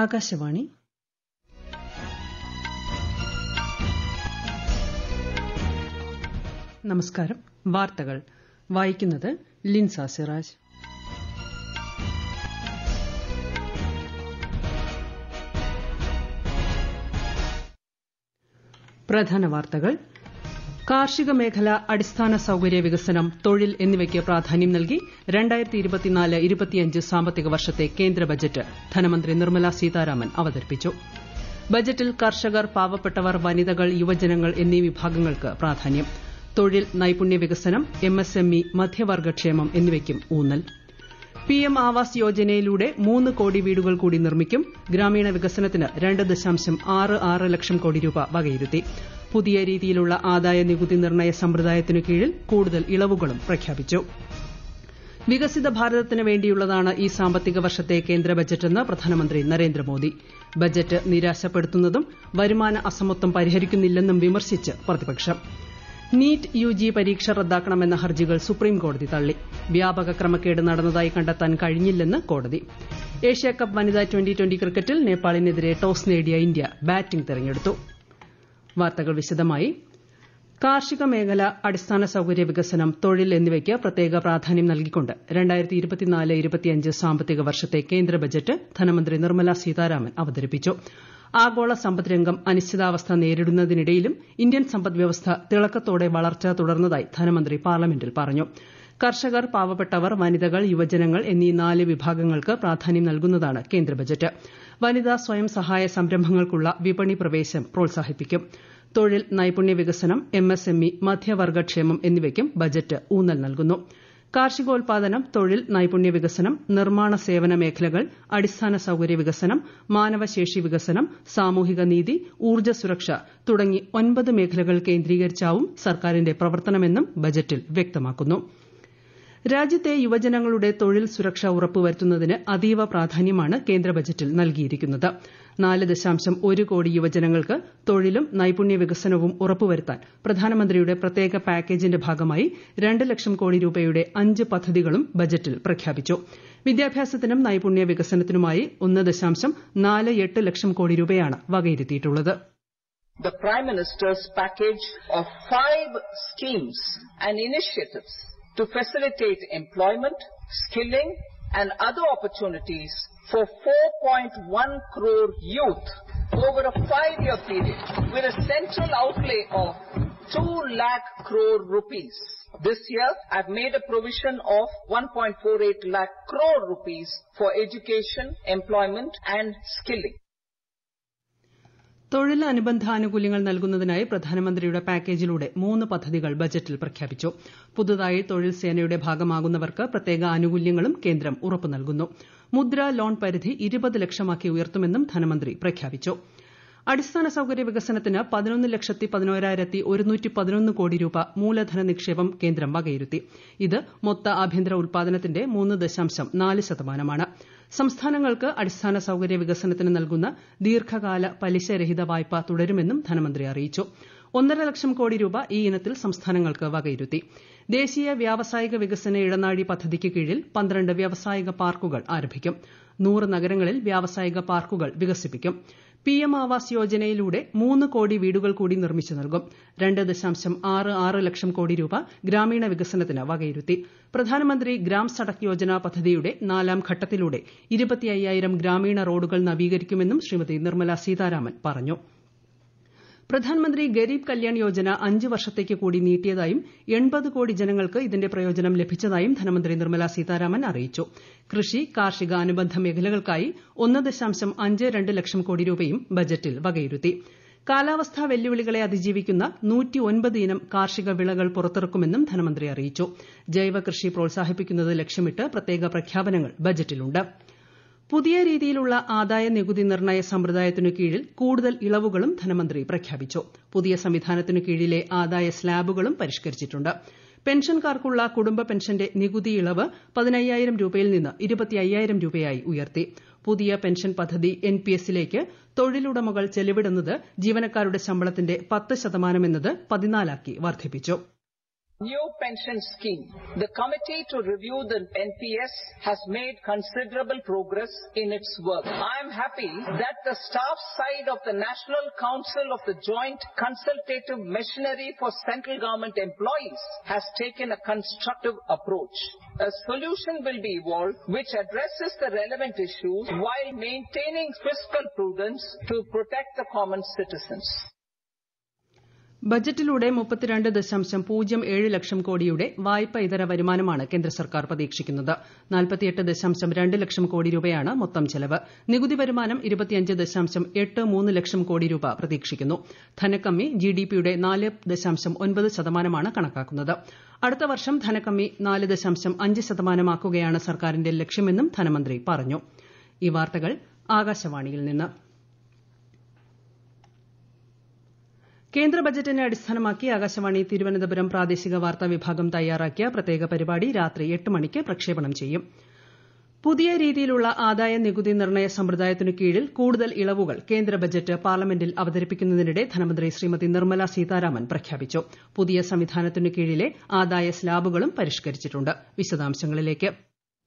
ആകാശവാണി നമസ്കാരം വാർത്തകൾ വായിക്കുന്നത് ലിൻസ സിറാജ് പ്രധാന വാർത്തകൾ കാർഷിക മേഖല അടിസ്ഥാന സൌകര്യ വികസനം തൊഴിൽ എന്നിവയ്ക്ക് പ്രാധാന്യം നൽകി സാമ്പത്തിക വർഷത്തെ കേന്ദ്ര ബജറ്റ് ധനമന്ത്രി നിർമ്മലാ സീതാരാമൻ അവതരിപ്പിച്ചു ബജറ്റിൽ കർഷകർ പാവപ്പെട്ടവർ വനിതകൾ യുവജനങ്ങൾ എന്നീ വിഭാഗങ്ങൾക്ക് പ്രാധാന്യം തൊഴിൽ നൈപുണ്യ വികസനം എംഎസ്എംഇ മധ്യവർഗ്ഗ ക്ഷേമം എന്നിവയ്ക്കും ഊന്നൽ പിഎം ആവാസ് യോജനയിലൂടെ മൂന്ന് കോടി വീടുകൾ കൂടി നിർമ്മിക്കും ഗ്രാമീണ വികസനത്തിന് രണ്ട് ദശാംശം ആറ് ആറ് ലക്ഷം കോടി രൂപ വകയിരുത്തി പുതിയ രീതിയിലുള്ള ആദായ നികുതി നിർണ്ണയ സമ്പ്രദായത്തിനു കീഴിൽ കൂടുതൽ ഇളവുകളും പ്രഖ്യാപിച്ചു വികസിത ഭാരതത്തിനു വേണ്ടിയുള്ളതാണ് ഈ സാമ്പത്തിക വർഷത്തെ കേന്ദ്ര ബജറ്റെന്ന് പ്രധാനമന്ത്രി നരേന്ദ്രമോദി ബജറ്റ് നിരാശപ്പെടുത്തുന്നതും വരുമാന അസമത്വം പരിഹരിക്കുന്നില്ലെന്നും വിമർശിച്ച് പ്രതിപക്ഷം നീറ്റ് യുജി പരീക്ഷ റദ്ദാക്കണമെന്ന ഹർജികൾ സുപ്രീംകോടതി തള്ളി വ്യാപക ക്രമക്കേട് നടന്നതായി കണ്ടെത്താൻ കഴിഞ്ഞില്ലെന്ന് കോടതി ഏഷ്യാകപ്പ് വനിതാ ട്വന്റി ട്വന്റി ക്രിക്കറ്റിൽ നേപ്പാളിനെതിരെ ടോസ് നേടിയ ഇന്ത്യ ബാറ്റിംഗ് തെരഞ്ഞെടുത്തു വാർത്തകൾ വിശദമായി കാർഷിക മേഖല അടിസ്ഥാന സൌകര്യ വികസനം തൊഴിൽ എന്നിവയ്ക്ക് പ്രത്യേക പ്രാധാന്യം നൽകിക്കൊണ്ട് സാമ്പത്തിക വർഷത്തെ കേന്ദ്ര ബജറ്റ് ധനമന്ത്രി നിർമ്മല സീതാരാമൻ അവതരിപ്പിച്ചു ആഗോള സമ്പദ് രംഗം അനിശ്ചിതാവസ്ഥ നേരിടുന്നതിനിടയിലും ഇന്ത്യൻ സമ്പദ് വ്യവസ്ഥ തിളക്കത്തോടെ വളർച്ച തുടർന്നതായി ധനമന്ത്രി പാർലമെന്റിൽ പറഞ്ഞു കർഷകർ പാവപ്പെട്ടവർ വനിതകൾ യുവജനങ്ങൾ എന്നീ നാല് വിഭാഗങ്ങൾക്ക് പ്രാധാന്യം നൽകുന്നതാണ് കേന്ദ്ര ബജറ്റ് വനിതാ സ്വയം സഹായ സംരംഭങ്ങൾക്കുള്ള വിപണി പ്രവേശം പ്രോത്സാഹിപ്പിക്കും തൊഴിൽ നൈപുണ്യ വികസനം എംഎസ്എംഇ മധ്യവർഗ്ഗ ക്ഷേമം എന്നിവയ്ക്കും ബജറ്റ് ഊന്നൽ നൽകുന്നു കാർഷികോൽപാദനം തൊഴിൽ നൈപുണ്യ വികസനം നിർമ്മാണ സേവന മേഖലകൾ അടിസ്ഥാന സൌകര്യ വികസനം മാനവശേഷി വികസനം സാമൂഹിക നീതി ഊർജ്ജ സുരക്ഷ തുടങ്ങി ഒൻപത് മേഖലകൾ കേന്ദ്രീകരിച്ചാവും സർക്കാരിന്റെ പ്രവർത്തനമെന്നും ബജറ്റിൽ വ്യക്തമാക്കുന്നു് രാജ്യത്തെ യുവജനങ്ങളുടെ തൊഴിൽ സുരക്ഷ ഉറപ്പുവരുത്തുന്നതിന് അതീവ പ്രാധാന്യമാണ് കേന്ദ്ര ബജറ്റിൽ നൽകിയിരിക്കുന്നത് നാല് ദശാംശം ഒരു കോടി യുവജനങ്ങൾക്ക് തൊഴിലും നൈപുണ്യ വികസനവും ഉറപ്പുവരുത്താൻ പ്രധാനമന്ത്രിയുടെ പ്രത്യേക പാക്കേജിന്റെ ഭാഗമായി രണ്ട് ലക്ഷം കോടി രൂപയുടെ അഞ്ച് പദ്ധതികളും ബജറ്റിൽ പ്രഖ്യാപിച്ചു വിദ്യാഭ്യാസത്തിനും നൈപുണ്യ വികസനത്തിനുമായി ഒന്ന് ദശാംശം നാല് എട്ട് ലക്ഷം കോടി രൂപയാണ് വകയിരുത്തിയിട്ടുള്ളത് The Prime Minister's package of five schemes and initiatives to facilitate employment, skilling, and other opportunities for 4.1 crore youth over a five-year period with a central outlay of 2 lakh crore rupees. This year, I've made a provision of 1.48 lakh crore rupees for education, employment and skilling. അനുബന്ധ ആനുകൂല്യങ്ങൾ നൽകുന്നതിനായി പ്രധാനമന്ത്രിയുടെ പാക്കേജിലൂടെ മൂന്ന് പദ്ധതികൾ ബജറ്റിൽ പ്രഖ്യാപിച്ചു പുതുതായി തൊഴിൽ സേനയുടെ ഭാഗമാകുന്നവർക്ക് പ്രത്യേക ആനുകൂല്യങ്ങളും കേന്ദ്രം ഉറപ്പു നൽകുന്നു മുദ്ര ലോൺ പരിധി ഇരുപത് ലക്ഷമാക്കി ഉയർത്തുമെന്നും ധനമന്ത്രി പ്രഖ്യാപിച്ചു അടിസ്ഥാന സൌകര്യ വികസനത്തിന് പതിനൊന്ന് ലക്ഷത്തി പതിനോരായിരത്തി ഒരുന്നൂറ്റി പതിനൊന്ന് കോടി രൂപ മൂലധന നിക്ഷേപം കേന്ദ്രം വകയിരുത്തി ഇത് മൊത്ത ആഭ്യന്തര ഉൽപ്പാദനത്തിന്റെ മൂന്ന് ദശാംശം നാല് ശതമാനമാണ്ട് സംസ്ഥാനങ്ങൾക്ക് അടിസ്ഥാന സൌകര്യ വികസനത്തിന് നൽകുന്ന ദീർഘകാല പലിശരഹിത വായ്പ തുടരുമെന്നും ധനമന്ത്രി അറിയിച്ചു ഒന്നര ലക്ഷം കോടി രൂപ ഈ ഇനത്തിൽ സംസ്ഥാനങ്ങൾക്ക് വകയിരുത്തി ദേശീയ വ്യാവസായിക വികസന ഇടനാഴി പദ്ധതിക്ക് കീഴിൽ പന്ത്രണ്ട് വ്യാവസായിക പാർക്കുകൾ ആരംഭിക്കും നൂറ് നഗരങ്ങളിൽ വ്യാവസായിക പാർക്കുകൾ വികസിപ്പിക്കും പിഎം ആവാസ് യോജനയിലൂടെ മൂന്ന് കോടി വീടുകൾ കൂടി നിർമ്മിച്ചു നൽകും രണ്ട് ദശാംശം ആറ് ആറ് ലക്ഷം കോടി രൂപ ഗ്രാമീണ വികസനത്തിന് വകയിരുത്തി പ്രധാനമന്ത്രി ഗ്രാം സഡക് യോജന പദ്ധതിയുടെ നാലാം ഘട്ടത്തിലൂടെ ഇരുപത്തി അയ്യായിരം ഗ്രാമീണ റോഡുകൾ നവീകരിക്കുമെന്നും ശ്രീമതി നിർമ്മല സീതാരാമൻ പറഞ്ഞു പ്രധാൻമന്ത്രി ഗരീബ് കല്യാൺ യോജന അഞ്ച് വർഷത്തേക്ക് കൂടി നീട്ടിയതായും കോടി ജനങ്ങൾക്ക് ഇതിന്റെ പ്രയോജനം ലഭിച്ചതായും ധനമന്ത്രി നിർമ്മല സീതാരാമൻ അറിയിച്ചു കൃഷി കാർഷിക അനുബന്ധ മേഖലകൾക്കായി ഒന്ന് ദശാംശം അഞ്ച് രണ്ട് ലക്ഷം കോടി രൂപയും ബജറ്റിൽ വകയിരുത്തി കാലാവസ്ഥാ വെല്ലുവിളികളെ അതിജീവിക്കുന്ന ഇനം കാർഷിക വിളകൾ പുറത്തിറക്കുമെന്നും ധനമന്ത്രി അറിയിച്ചു ജൈവകൃഷി പ്രോത്സാഹിപ്പിക്കുന്നത് ലക്ഷ്യമിട്ട് പ്രത്യേക പ്രഖ്യാപനങ്ങൾ ബജറ്റിലു ് പുതിയ രീതിയിലുള്ള ആദായ നികുതി നിർണ്ണയ സമ്പ്രദായത്തിനു കീഴിൽ കൂടുതൽ ഇളവുകളും ധനമന്ത്രി പ്രഖ്യാപിച്ചു പുതിയ സംവിധാനത്തിനു കീഴിലെ ആദായ സ്ലാബുകളും പരിഷ്കരിച്ചിട്ടുണ്ട് പെൻഷൻകാർക്കുള്ള കുടുംബ പെൻഷന്റെ നികുതി ഇളവ് പതിനയ്യായിരം രൂപയിൽ നിന്ന് ഇരുപത്തിയ്യായിരം രൂപയായി ഉയർത്തി പുതിയ പെൻഷൻ പദ്ധതി എൻ പി എൻപിഎസിലേക്ക് തൊഴിലുടമകൾ ചെലവിടുന്നത് ജീവനക്കാരുടെ ശമ്പളത്തിന്റെ പത്ത് എന്നത് പതിനാലാക്കി വർദ്ധിപ്പിച്ചു New pension scheme. The committee to review the NPS has made considerable progress in its work. I am happy that the staff side of the National Council of the Joint Consultative Machinery for Central Government Employees has taken a constructive approach. A solution will be evolved which addresses the relevant issues while maintaining fiscal prudence to protect the common citizens. ബജറ്റിലൂടെ ലക്ഷം കോടിയുടെ വായ്പ ഇതര വരുമാനമാണ് കേന്ദ്ര സർക്കാർ പ്രതീക്ഷിക്കുന്നത് ലക്ഷം കോടി രൂപയാണ് മൊത്തം ചെലവ് നികുതി വരുമാനം ലക്ഷം കോടി രൂപ പ്രതീക്ഷിക്കുന്നു ദശാംശം ജിഡിപിയുടെ ശതമാനമാണ് കണക്കാക്കുന്നത് അടുത്ത വർഷം ധനക്കമ്മി നാല് ദശാംശം അഞ്ച് ശതമാനമാക്കുകയാണ് സർക്കാരിന്റെ ലക്ഷ്യമെന്നും ധനമന്ത്രി പറഞ്ഞു കേന്ദ്ര ബജറ്റിനെ അടിസ്ഥാനമാക്കി ആകാശവാണി തിരുവനന്തപുരം പ്രാദേശിക വാർത്താ വിഭാഗം തയ്യാറാക്കിയ പ്രത്യേക പരിപാടി രാത്രി എട്ട് മണിക്ക് പ്രക്ഷേപണം ചെയ്യും പുതിയ രീതിയിലുള്ള ആദായ നികുതി നിർണ്ണയ സമ്പ്രദായത്തിനു കീഴിൽ കൂടുതൽ ഇളവുകൾ കേന്ദ്ര ബജറ്റ് പാർലമെന്റിൽ അവതരിപ്പിക്കുന്നതിനിടെ ധനമന്ത്രി ശ്രീമതി നിർമ്മല സീതാരാമൻ പ്രഖ്യാപിച്ചു പുതിയ സംവിധാനത്തിനു കീഴിലെ ആദായ സ്ലാബുകളും പരിഷ്കരിച്ചിട്ടു ്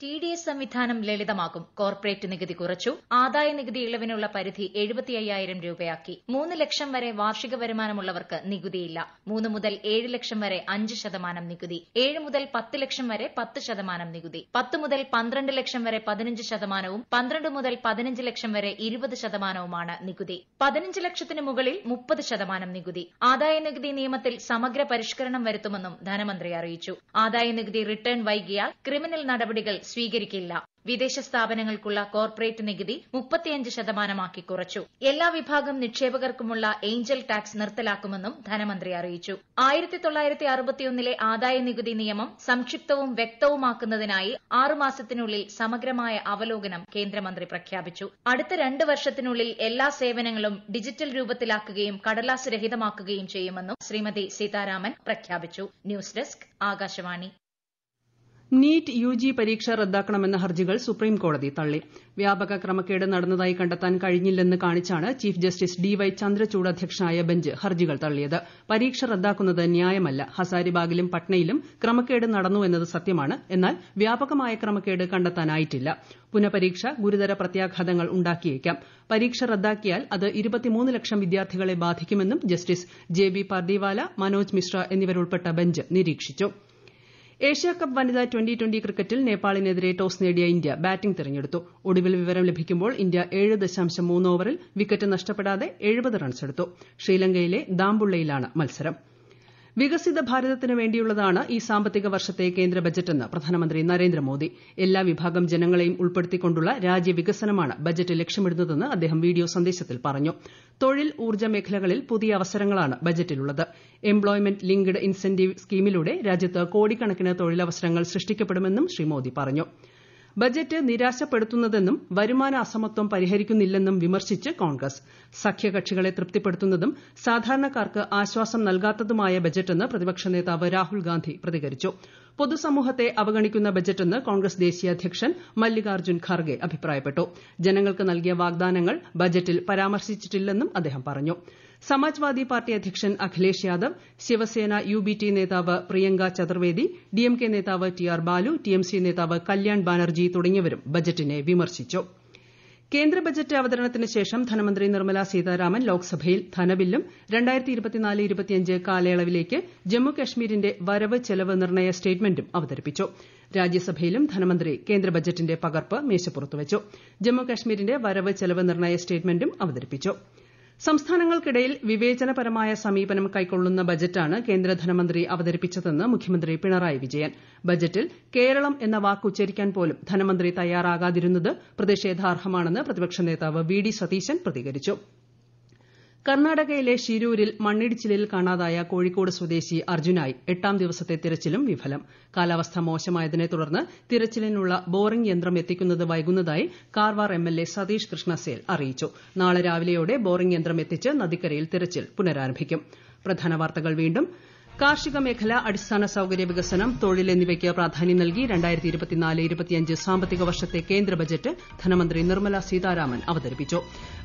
ടി ഡി എസ് സംവിധാനം ലളിതമാക്കും കോർപ്പറേറ്റ് നികുതി കുറച്ചു ആദായ നികുതി ഇളവിനുള്ള പരിധി എഴുപത്തിയ്യായിരം രൂപയാക്കി മൂന്ന് ലക്ഷം വരെ വാർഷിക വരുമാനമുള്ളവർക്ക് നികുതിയില്ല മൂന്ന് മുതൽ ഏഴ് ലക്ഷം വരെ അഞ്ച് ശതമാനം നികുതി ഏഴ് മുതൽ പത്ത് ലക്ഷം വരെ പത്ത് ശതമാനം നികുതി പത്ത് മുതൽ പന്ത്രണ്ട് ലക്ഷം വരെ പതിനഞ്ച് ശതമാനവും പന്ത്രണ്ട് മുതൽ പതിനഞ്ച് ലക്ഷം വരെ ഇരുപത് ശതമാനവുമാണ് നികുതി പതിനഞ്ച് ലക്ഷത്തിന് മുകളിൽ മുപ്പത് ശതമാനം നികുതി നികുതി നിയമത്തിൽ സമഗ്ര പരിഷ്കരണം വരുത്തുമെന്നും ധനമന്ത്രി അറിയിച്ചു ആദായ നികുതി റിട്ടേൺ വൈകിയാൽ ക്രിമിനൽ നടപടികൾ സ്വീകരിക്കില്ല വിദേശ സ്ഥാപനങ്ങൾക്കുള്ള കോർപ്പറേറ്റ് നികുതി ശതമാനമാക്കി കുറച്ചു എല്ലാ വിഭാഗം നിക്ഷേപകർക്കുമുള്ള ഏഞ്ചൽ ടാക്സ് നിർത്തലാക്കുമെന്നും ധനമന്ത്രി അറിയിച്ചു ആദായ നികുതി നിയമം സംക്ഷിപ്തവും വ്യക്തവുമാക്കുന്നതിനായി ആറ് മാസത്തിനുള്ളിൽ സമഗ്രമായ അവലോകനം കേന്ദ്രമന്ത്രി പ്രഖ്യാപിച്ചു അടുത്ത രണ്ട് വർഷത്തിനുള്ളിൽ എല്ലാ സേവനങ്ങളും ഡിജിറ്റൽ രൂപത്തിലാക്കുകയും കടലാസ് രഹിതമാക്കുകയും ചെയ്യുമെന്നും ശ്രീമതി സീതാരാമൻ പ്രഖ്യാപിച്ചു ന്യൂസ് ഡെസ്ക് ആകാശവാണി നീറ്റ് ജി പരീക്ഷ റദ്ദാക്കണമെന്ന ഹർജികൾ സുപ്രീംകോടതി തള്ളി വ്യാപക ക്രമക്കേട് നടന്നതായി കണ്ടെത്താൻ കഴിഞ്ഞില്ലെന്ന് കാണിച്ചാണ് chief justice D Y Chandrachud അധ്യക്ഷനായ ബഞ്ച് ഹർജികൾ തള്ളിയത് പരീക്ഷ റദ്ദാക്കുന്നത് ന്യായമല്ല ഹസാരിബാഗിലും പട്നയിലും ക്രമക്കേട് നടന്നു എന്നത് സത്യമാണ് എന്നാൽ വ്യാപകമായ ക്രമക്കേട് കണ്ടെത്താനായിട്ടില്ല പുനപരീക്ഷ ഗുരുതര പ്രത്യാഘാതങ്ങൾ ഉണ്ടാക്കിയേക്കാം പരീക്ഷ റദ്ദാക്കിയാൽ അത് ലക്ഷം വിദ്യാർത്ഥികളെ ബാധിക്കുമെന്നും justice J B Pardiwala Manoj Mishra എന്നിവരുൾപ്പെട്ട ബഞ്ച് നിരീക്ഷിച്ചു ഏഷ്യാകപ്പ് വനിതാ ട്വന്റി ട്വന്റി ക്രിക്കറ്റിൽ നേപ്പാളിനെതിരെ ടോസ് നേടിയ ഇന്ത്യ ബാറ്റിംഗ് തെരഞ്ഞെടുത്തു ഒടുവിൽ വിവരം ലഭിക്കുമ്പോൾ ഇന്ത്യ ഏഴ് ദശാംശം മൂന്ന് ഓവറിൽ വിക്കറ്റ് നഷ്ടപ്പെടാതെ റൺസെടുത്തു ശ്രീലങ്കയിലെ ദാംബുള്ളയിലാണ് മത്സരം വികസിത ഭാരതത്തിന് വേണ്ടിയുള്ളതാണ് ഈ സാമ്പത്തിക വർഷത്തെ കേന്ദ്ര ബജറ്റെന്ന് പ്രധാനമന്ത്രി നരേന്ദ്രമോദി എല്ലാ വിഭാഗം ജനങ്ങളെയും ഉൾപ്പെടുത്തിക്കൊണ്ടുള്ള രാജ്യവികസനമാണ് ബജറ്റ് ലക്ഷ്യമിടുന്നതെന്ന് അദ്ദേഹം വീഡിയോ സന്ദേശത്തിൽ പറഞ്ഞു തൊഴിൽ ഊർജ്ജ മേഖലകളിൽ പുതിയ അവസരങ്ങളാണ് ബജറ്റിലുള്ളത് എംപ്ലോയ്മെന്റ് ലിങ്ക്ഡ് ഇൻസെന്റീവ് സ്കീമിലൂടെ രാജ്യത്ത് കോടിക്കണക്കിന് തൊഴിലവസരങ്ങൾ സൃഷ്ടിക്കപ്പെടുമെന്നും ശ്രീ മോദി പറഞ്ഞു ബജറ്റ് നിരാശപ്പെടുത്തുന്നതെന്നും വരുമാന അസമത്വം പരിഹരിക്കുന്നില്ലെന്നും വിമർശിച്ച് കോൺഗ്രസ് സഖ്യകക്ഷികളെ തൃപ്തിപ്പെടുത്തുന്നതും സാധാരണക്കാർക്ക് ആശ്വാസം നൽകാത്തതുമായ ബജറ്റെന്ന് പ്രതിപക്ഷ നേതാവ് രാഹുൽ ഗാന്ധി പ്രതികരിച്ചു പൊതുസമൂഹത്തെ അവഗണിക്കുന്ന ബജറ്റെന്ന് കോൺഗ്രസ് ദേശീയ അധ്യക്ഷൻ മല്ലികാർജ്ജുൻ ഖാർഗെ അഭിപ്രായപ്പെട്ടു ജനങ്ങൾക്ക് നൽകിയ വാഗ്ദാനങ്ങൾ ബജറ്റിൽ പരാമർശിച്ചിട്ടില്ലെന്നും അദ്ദേഹം പറഞ്ഞു സമാജ്വാദി പാർട്ടി അധ്യക്ഷൻ അഖിലേഷ് യാദവ് ശിവസേന യുബിടി നേതാവ് പ്രിയങ്ക ചതുർവേദി ഡിഎംകെ നേതാവ് ടി ആർ ബാലു ടിഎംസി നേതാവ് കല്യാൺ ബാനർജി തുടങ്ങിയവരും ബജറ്റിനെ വിമർശിച്ചു കേന്ദ്ര ബജറ്റ് അവതരണത്തിന് ശേഷം ധനമന്ത്രി നിർമ്മല സീതാരാമൻ ലോക്സഭയിൽ ധനബില്ലും കാലയളവിലേക്ക് ജമ്മു കശ്മീരിന്റെ വരവ് ചെലവ് നിർണയ സ്റ്റേറ്റ്മെന്റും അവതരിപ്പിച്ചു രാജ്യസഭയിലും ധനമന്ത്രി കേന്ദ്ര ബജറ്റിന്റെ പകർപ്പ് മേശപ്പുറത്ത് വച്ചു ജമ്മു കശ്മീരിന്റെ വരവ് ചെലവ് നിർണയ സ്റ്റേറ്റ്മെന്റും അവതരിപ്പിച്ചു സംസ്ഥാനങ്ങൾക്കിടയിൽ വിവേചനപരമായ സമീപനം കൈക്കൊള്ളുന്ന ബജറ്റാണ് കേന്ദ്ര ധനമന്ത്രി അവതരിപ്പിച്ചതെന്ന് മുഖ്യമന്ത്രി പിണറായി വിജയൻ ബജറ്റിൽ കേരളം എന്ന വാക്ക് ഉച്ചരിക്കാൻ പോലും ധനമന്ത്രി തയ്യാറാകാതിരുന്നത് പ്രതിഷേധാർഹമാണെന്ന് പ്രതിപക്ഷ നേതാവ് വി ഡി സതീശൻ പ്രതികരിച്ചു കർണാടകയിലെ ഷിരൂരിൽ മണ്ണിടിച്ചിലിൽ കാണാതായ കോഴിക്കോട് സ്വദേശി അർജുനായി എട്ടാം ദിവസത്തെ തിരച്ചിലും വിഫലം കാലാവസ്ഥ മോശമായതിനെ തുടർന്ന് തിരച്ചിലിനുള്ള ബോറിംഗ് യന്ത്രം എത്തിക്കുന്നത് വൈകുന്നതായി കാർവാർ എംഎൽഎ സതീഷ് കൃഷ്ണസേൽ അറിയിച്ചു നാളെ രാവിലെയോടെ ബോറിംഗ് യന്ത്രം എത്തിച്ച് നദിക്കരയിൽ തിരച്ചിൽ പുനരാരംഭിക്കും കാർഷിക മേഖല അടിസ്ഥാന സൌകര്യ വികസനം തൊഴിൽ എന്നിവയ്ക്ക് പ്രാധാന്യം നൽകി സാമ്പത്തിക വർഷത്തെ കേന്ദ്ര ബജറ്റ് ധനമന്ത്രി നിർമ്മല സീതാരാമൻ അവതരിപ്പിച്ചു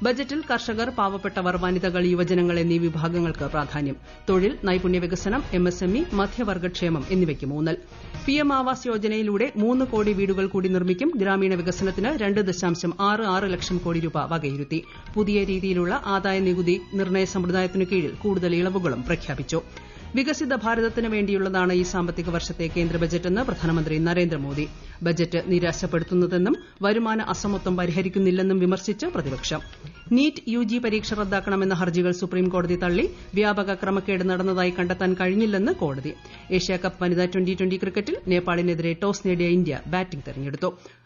ബജറ്റിൽ കർഷകർ പാവപ്പെട്ടവർ വനിതകൾ യുവജനങ്ങൾ എന്നീ വിഭാഗങ്ങൾക്ക് പ്രാധാന്യം തൊഴിൽ നൈപുണ്യ വികസനം എംഎസ്എംഇ മധ്യവർഗക്ഷേമം എന്നിവയ്ക്ക് മൂന്നൽ പിഎം ആവാസ് യോജനയിലൂടെ മൂന്ന് കോടി വീടുകൾ കൂടി നിർമ്മിക്കും ഗ്രാമീണ വികസനത്തിന് രണ്ട് ദശാംശം ആറ് ആറ് ലക്ഷം കോടി രൂപ വകയിരുത്തി പുതിയ രീതിയിലുള്ള ആദായ നികുതി നിർണ്ണയ സമ്പ്രദായത്തിനു കീഴിൽ കൂടുതൽ ഇളവുകളും പ്രഖ്യാപിച്ചു വികസിത ഭാരതത്തിന് വേണ്ടിയുള്ളതാണ് ഈ സാമ്പത്തിക വർഷത്തെ കേന്ദ്ര ബജറ്റെന്ന് പ്രധാനമന്ത്രി നരേന്ദ്രമോദി ബജറ്റ് നിരാശപ്പെടുത്തുന്നതെന്നും വരുമാന അസമത്വം പരിഹരിക്കുന്നില്ലെന്നും വിമർശിച്ച് പ്രതിപക്ഷം നീറ്റ് യുജി പരീക്ഷ റദ്ദാക്കണമെന്ന ഹർജികൾ സുപ്രീംകോടതി തള്ളി വ്യാപക ക്രമക്കേട് നടന്നതായി കണ്ടെത്താൻ കഴിഞ്ഞില്ലെന്ന് കോടതി ഏഷ്യാകപ്പ് വനിതാ ട്വന്റി ട്വന്റി ക്രിക്കറ്റിൽ നേപ്പാളിനെതിരെ ടോസ് നേടിയ ഇന്ത്യ ബാറ്റിംഗ് തെരഞ്ഞെടുത്തു